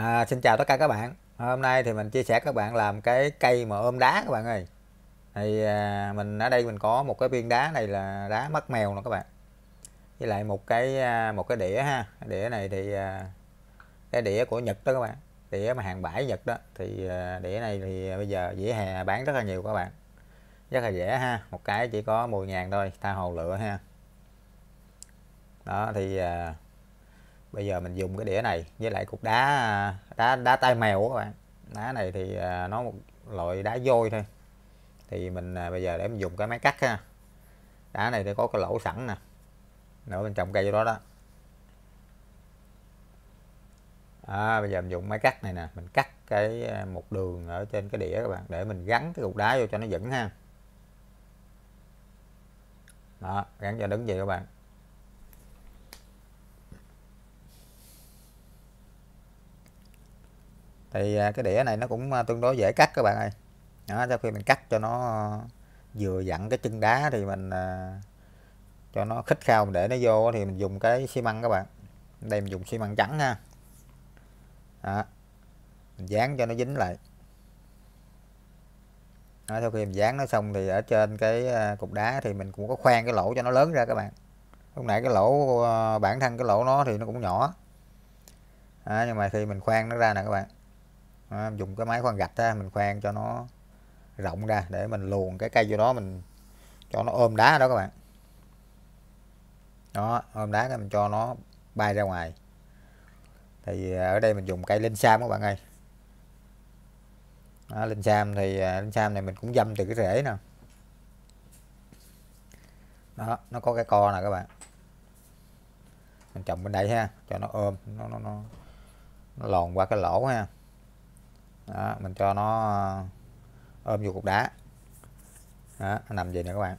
À, xin chào tất cả các bạn hôm nay thì mình chia sẻ các bạn làm cái cây mà ôm đá các bạn ơi thì à, mình ở đây mình có một cái viên đá này là đá mắt mèo nè các bạn với lại một cái à, một cái đĩa ha đĩa này thì à, cái đĩa của Nhật đó các bạn đĩa mà hàng bãi Nhật đó thì à, đĩa này thì bây giờ dĩa hè bán rất là nhiều các bạn rất là rẻ ha một cái chỉ có 10 ngàn thôi tha hồ lựa ha đó thì à, bây giờ mình dùng cái đĩa này với lại cục đá đá đá tai mèo các bạn đá này thì à, nó một loại đá vôi thôi thì mình à, bây giờ để mình dùng cái máy cắt ha đá này thì có cái lỗ sẵn nè nữa mình trồng cây vô đó đó à, bây giờ mình dùng máy cắt này nè mình cắt cái à, một đường ở trên cái đĩa các bạn để mình gắn cái cục đá vô cho nó vững ha đó gắn cho đứng vậy các bạn thì à, cái đĩa này nó cũng à, tương đối dễ cắt các bạn ơi đó sau khi mình cắt cho nó vừa dặn cái chân đá thì mình à, cho nó khích khao để nó vô thì mình dùng cái xi măng các bạn đây mình dùng xi măng trắng ha đó. mình dán cho nó dính lại đó, sau khi mình dán nó xong thì ở trên cái cục đá thì mình cũng có khoan cái lỗ cho nó lớn ra các bạn lúc nãy cái lỗ bản thân cái lỗ nó thì nó cũng nhỏ đó, nhưng mà khi mình khoan nó ra nè các bạn à, dùng cái máy khoan gạch á, mình khoan cho nó rộng ra để mình luồn cái cây vô đó mình cho nó ôm đá đó các bạn đó ôm đá cái mình cho nó bay ra ngoài thì à, ở đây mình dùng cây linh sam các bạn ơi đó, linh sam thì à, linh sam này mình cũng dâm từ cái rễ nè đó nó có cái co nè các bạn mình trồng bên đây ha cho nó ôm nó nó nó, nó lòn qua cái lỗ ha đó, mình cho nó ờ, ôm vô cục đá đó, nó nằm về nè các bạn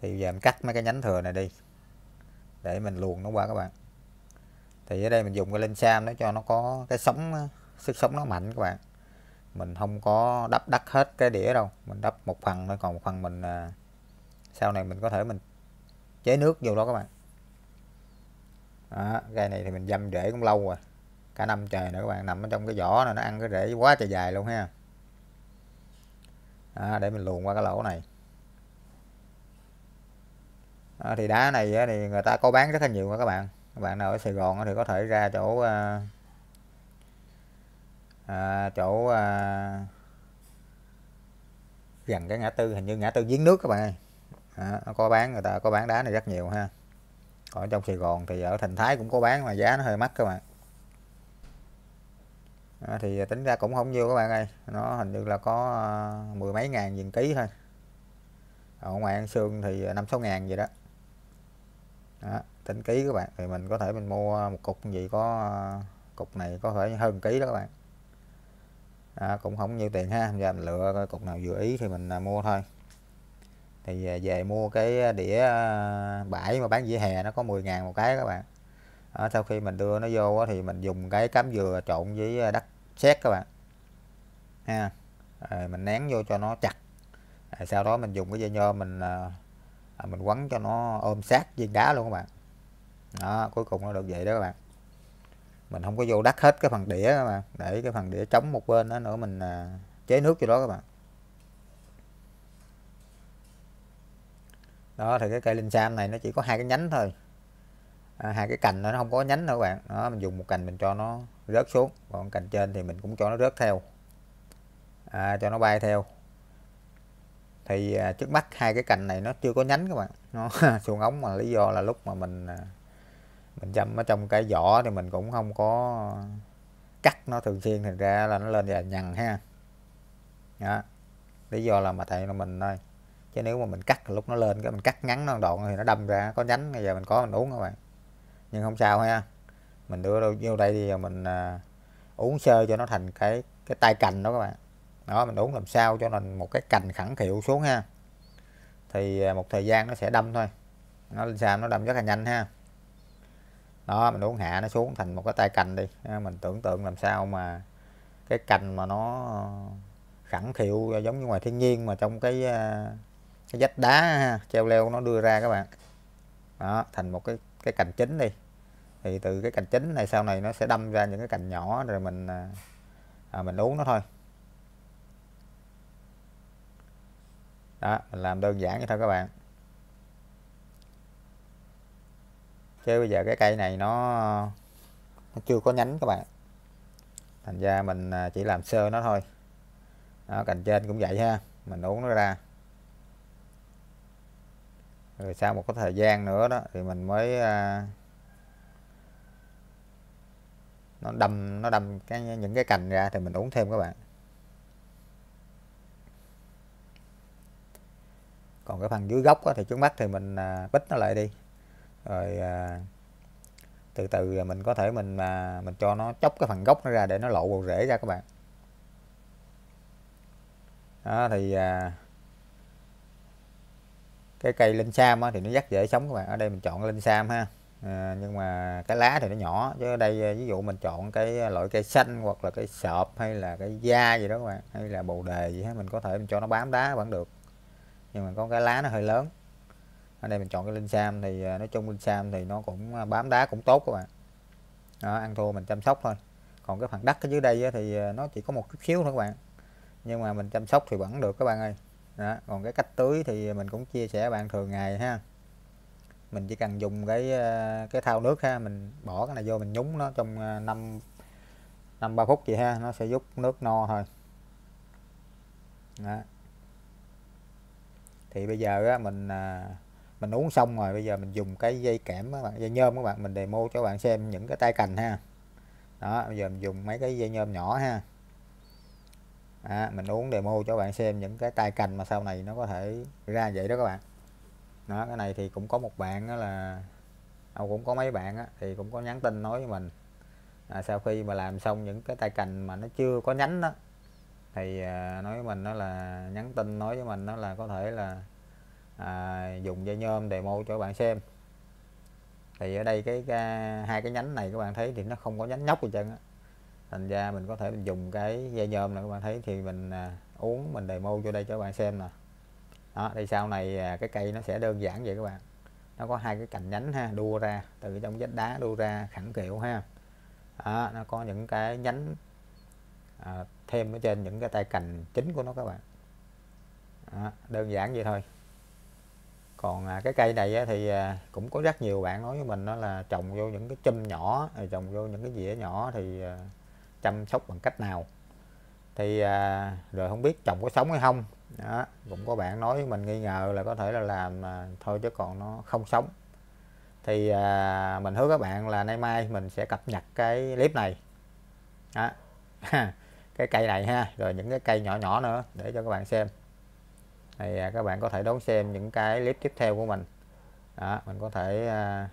thì giờ mình cắt mấy cái nhánh thừa này đi để mình luồn nó qua các bạn thì ở đây mình dùng cái linh sam để cho nó có cái sống sức sống nó mạnh các bạn mình không có đắp đắt hết cái đĩa đâu mình đắp một phần thôi còn một phần mình à, sau này mình có thể mình chế nước vô đó các bạn đó, cây này thì mình dâm rễ cũng lâu rồi cả năm trời nữa các bạn nằm ở trong cái vỏ này nó ăn cái rễ quá trời dài luôn ha à, để mình luồn qua cái lỗ này à, thì đá này thì người ta có bán rất là nhiều các bạn các bạn nào ở Sài Gòn thì có thể ra chỗ à, à, chỗ à, gần cái ngã tư hình như ngã tư giếng nước các bạn ơi à, nó có bán người ta có bán đá này rất nhiều ha ở trong Sài Gòn thì ở Thành Thái cũng có bán mà giá nó hơi mắc các bạn à, thì tính ra cũng không nhiều các bạn ơi nó hình như là có à, mười mấy ngàn nghìn ký thôi ở ngoài ăn xương thì à, năm sáu ngàn vậy đó. đó tính ký các bạn thì mình có thể mình mua một cục gì có à, cục này có thể hơn ký đó các bạn à, cũng không nhiều tiền ha giờ mình lựa cục nào vừa ý thì mình mua thôi thì về mua cái đĩa bãi mà bán dĩa hè nó có 10 ngàn một cái các bạn đó, sau khi mình đưa nó vô thì mình dùng cái cám dừa trộn với à, đất sét các bạn ha rồi mình nén vô cho nó chặt rồi sau đó mình dùng cái dây nhôm mình à, à, mình quấn cho nó ôm sát viên đá luôn các bạn đó cuối cùng nó được vậy đó các bạn mình không có vô đắt hết cái phần đĩa các bạn để cái phần đĩa trống một bên đó nữa mình chế nước cho đó các bạn đó thì cái cây linh sam này nó chỉ có hai cái nhánh thôi À, hai cái cành nó không có nhánh nữa các bạn đó mình dùng một cành mình cho nó rớt xuống còn cành trên thì mình cũng cho nó rớt theo à, cho nó bay theo thì à, trước mắt hai cái cành này nó chưa có nhánh các bạn nó xuống ống mà lý do là lúc mà mình à, mình chăm ở trong cái vỏ thì mình cũng không có cắt nó thường xuyên thành ra là nó lên và nhằn ha đó. lý do là mà thầy là mình thôi chứ nếu mà mình cắt lúc nó lên cái mình cắt ngắn nó đoạn thì nó đâm ra có nhánh bây giờ mình có mình uống các bạn nhưng không sao ha mình đưa vô đây thì mình à, uống sơ cho nó thành cái cái tay cành đó các bạn đó mình uống làm sao cho thành một cái cành khẳng khiệu xuống ha thì à, một thời gian nó sẽ đâm thôi nó lên sao nó đâm rất là nhanh ha đó mình uống hạ nó xuống thành một cái tay cành đi à, mình tưởng tượng làm sao mà cái cành mà nó khẳng khiệu giống như ngoài thiên nhiên mà trong cái à, cái vách đá ha, treo leo nó đưa ra các bạn đó thành một cái cái cành chính đi thì từ cái cành chính này sau này nó sẽ đâm ra những cái cành nhỏ rồi mình à, à, mình uống nó thôi đó mình làm đơn giản vậy thôi các bạn chứ bây giờ cái cây này nó nó chưa có nhánh các bạn thành ra mình à, chỉ làm sơ nó thôi đó, cành trên cũng vậy ha mình uống nó ra rồi sau một cái thời gian nữa đó thì mình mới à, nó đâm nó đâm cái những cái cành ra thì mình uống thêm các bạn còn cái phần dưới gốc đó, thì trước mắt thì mình à, bít nó lại đi rồi à, từ từ mình có thể mình mà mình cho nó chốc cái phần gốc nó ra để nó lộ bầu rễ ra các bạn đó thì à, cái cây linh sam á, thì nó rất dễ sống các bạn ở đây mình chọn linh sam ha à, nhưng mà cái lá thì nó nhỏ chứ ở đây à, ví dụ mình chọn cái loại cây xanh hoặc là cái sợp hay là cái da gì đó các bạn hay là bồ đề gì hết mình có thể mình cho nó bám đá vẫn được nhưng mà có cái lá nó hơi lớn ở đây mình chọn cái linh sam thì à, nói chung linh sam thì nó cũng à, bám đá cũng tốt các bạn đó, ăn thua mình chăm sóc thôi còn cái phần đất ở dưới đây thì nó chỉ có một chút xíu thôi các bạn nhưng mà mình chăm sóc thì vẫn được các bạn ơi đó. còn cái cách tưới thì mình cũng chia sẻ bạn thường ngày ha mình chỉ cần dùng cái ờ, cái thao nước ha mình bỏ cái này vô mình nhúng nó trong ờ, năm năm ba phút gì ha nó sẽ giúp nước no thôi đó. thì bây giờ á, mình ờ, mình uống xong rồi bây giờ mình dùng cái dây kẽm các bạn dây nhôm các bạn mình demo cho các bạn xem những cái tay cành ha đó bây giờ mình dùng mấy cái dây nhôm nhỏ ha à, mình uống demo cho bạn xem những cái tay cành mà sau này nó có thể ra vậy đó các bạn nó cái này thì cũng có một bạn đó là đâu cũng có mấy bạn á, thì cũng có nhắn tin nói với mình à, sau khi mà làm xong những cái tay cành mà nó chưa có nhánh đó thì à, nói với mình đó là nhắn tin nói với mình đó là có thể là à, dùng dây nhôm demo cho bạn xem thì ở đây cái, cái hai cái nhánh này các bạn thấy thì nó không có nhánh nhóc gì chân á thành ra mình có thể mình dùng cái dây nhôm là các bạn thấy thì mình à, uống mình demo vô đây cho các bạn xem nè đó đây sau này à, cái cây nó sẽ đơn giản vậy các bạn nó có hai cái cành nhánh ha đua ra từ trong vách đá đua ra khẳng kiệu ha đó, nó có những cái nhánh à, thêm ở trên những cái tay cành chính của nó các bạn đó, đơn giản vậy thôi còn à, cái cây này á, thì à, cũng có rất nhiều bạn nói với mình đó là trồng vô những cái châm nhỏ trồng vô những cái dĩa nhỏ thì à, chăm sóc bằng cách nào thì à, rồi không biết chồng có sống hay không đó cũng có bạn nói mình nghi ngờ là có thể là làm à, thôi chứ còn nó không sống thì à, mình hứa các bạn là nay mai mình sẽ cập nhật cái clip này đó. cái cây này ha rồi những cái cây nhỏ nhỏ nữa để cho các bạn xem thì à, các bạn có thể đón xem những cái clip tiếp theo của mình đó, mình có thể à,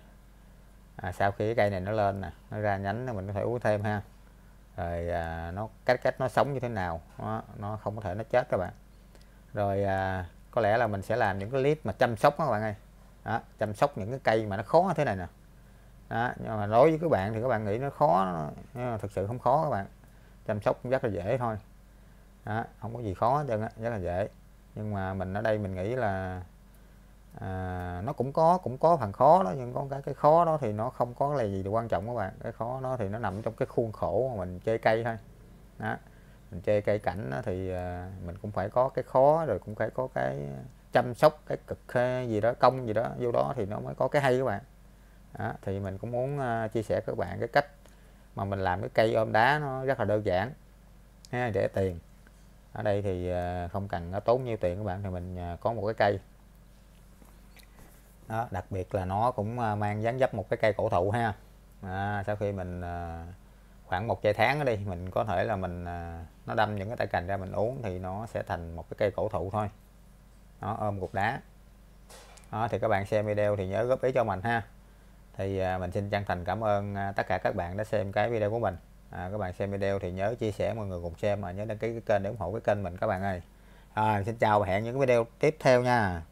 à, sau khi cái cây này nó lên nè nó ra nhánh mình có thể uống thêm ha rồi à, nó cách cách nó sống như thế nào nó nó không có thể nó chết các bạn rồi à, có lẽ là mình sẽ làm những cái clip mà chăm sóc các bạn ơi đó, chăm sóc những cái cây mà nó khó như thế này nè đó, nhưng mà đối với các bạn thì các bạn nghĩ nó khó nó, thực sự không khó các bạn chăm sóc cũng rất là dễ thôi đó, không có gì khó hết trơn á rất là dễ nhưng mà mình ở đây mình nghĩ là à, nó cũng có cũng có phần khó đó nhưng có cái cái khó đó thì nó không có là gì quan trọng các bạn cái khó nó thì nó nằm trong cái khuôn khổ mà mình chơi cây thôi đó mình chơi cây cảnh đó thì à, mình cũng phải có cái khó rồi cũng phải có cái chăm sóc cái cực gì đó công gì đó vô đó thì nó mới có cái hay các bạn đó, thì mình cũng muốn uh, chia sẻ các bạn cái cách mà mình làm cái cây ôm đá nó rất là đơn giản ha, rẻ tiền ở đây thì à, không cần nó tốn nhiêu tiền các bạn thì mình à, có một cái cây đó, đặc biệt là nó cũng à, mang dáng dấp một cái cây cổ thụ ha à, sau khi mình à, khoảng một vài tháng ở đi mình có thể là mình à, nó đâm những cái tay cành ra mình uống thì nó sẽ thành một cái cây cổ thụ thôi nó ôm cục đá đó, thì các bạn xem video thì nhớ góp ý cho mình ha thì à, mình xin chân thành cảm ơn à, tất cả các bạn đã xem cái video của mình à, các bạn xem video thì nhớ chia sẻ mọi người cùng xem mà nhớ đăng ký cái kênh để ủng hộ cái kênh mình các bạn ơi à, xin chào và hẹn những video tiếp theo nha